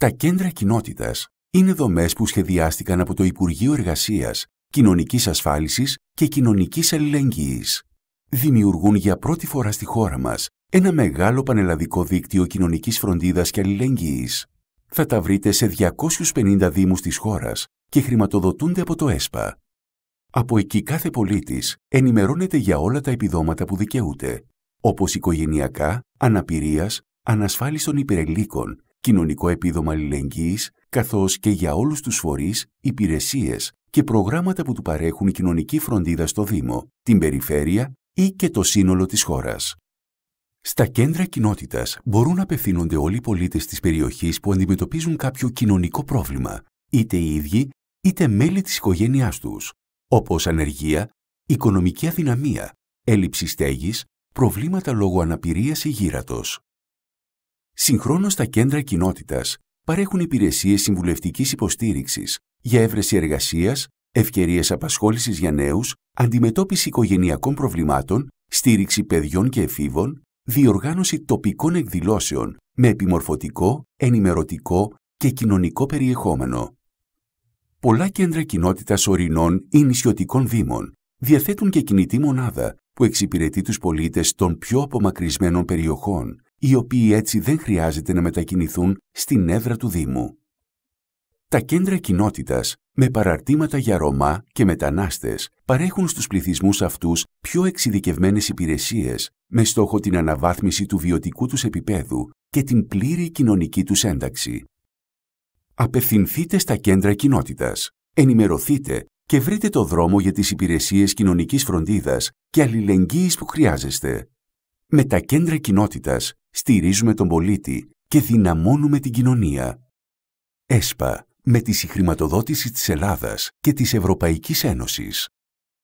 Τα κέντρα κοινότητας είναι δομές που σχεδιάστηκαν από το Υπουργείο Εργασίας, Κοινωνικής Ασφάλισης και Κοινωνικής Αλληλεγγύης. Δημιουργούν για πρώτη φορά στη χώρα μας ένα μεγάλο πανελλαδικό δίκτυο κοινωνικής φροντίδας και αλληλεγγύης. Θα τα βρείτε σε 250 Δήμους της χώρας και χρηματοδοτούνται από το ΕΣΠΑ. Από εκεί κάθε πολίτης ενημερώνεται για όλα τα επιδόματα που δικαιούται, όπως οικογενειακά, ανασφάλιση των υπερελίκων, κοινωνικό επίδομα αλληλεγγύης, καθώς και για όλους τους φορείς, υπηρεσίες και προγράμματα που του παρέχουν κοινωνική φροντίδα στο Δήμο, την περιφέρεια ή και το σύνολο της χώρας. Στα κέντρα κοινότητας μπορούν να απευθύνονται όλοι οι πολίτες της περιοχής που αντιμετωπίζουν κάποιο κοινωνικό πρόβλημα, είτε οι ίδιοι είτε μέλη της οικογένειάς τους, όπως ανεργία, οικονομική αδυναμία, έλλειψη στέγης, προβλήματα λόγω αναπηρίας ή γύρατος. Συγχρόνως τα κέντρα κοινότητας παρέχουν υπηρεσίες συμβουλευτικής υποστήριξης για έβρεση εργασίας, ευκαιρίες απασχόλησης για νέους, αντιμετώπιση οικογενειακών προβλημάτων, στήριξη παιδιών και εφήβων, διοργάνωση τοπικών εκδηλώσεων με επιμορφωτικό, ενημερωτικό και κοινωνικό περιεχόμενο. Πολλά κέντρα κοινότητας ορεινών ή νησιωτικών δήμων διαθέτουν και κινητή μονάδα που εξυπηρετεί τους πολίτες των πιο απομακρυσμένων περιοχών, οι οποίοι έτσι δεν χρειάζεται να μετακινηθούν στην έδρα του Δήμου. Τα κέντρα κοινότητας με παραρτήματα για Ρωμά και μετανάστες, παρέχουν στους πληθυσμούς αυτούς πιο εξειδικευμένες υπηρεσίες, με στόχο την αναβάθμιση του βιωτικού τους επίπεδου και την πλήρη κοινωνική τους ένταξη. Απευθυνθείτε στα κέντρα κοινότητας, ενημερωθείτε και βρείτε το δρόμο για τις υπηρεσίες κοινωνικής φροντίδας και αλληλεγγύης που χρειάζεστε. Με τα κέντρα κοινότητας στηρίζουμε τον πολίτη και δυναμώνουμε την κοινωνία. ΕΣΠΑ με τη συγχρηματοδότηση της Ελλάδας και της Ευρωπαϊκής Ένωσης.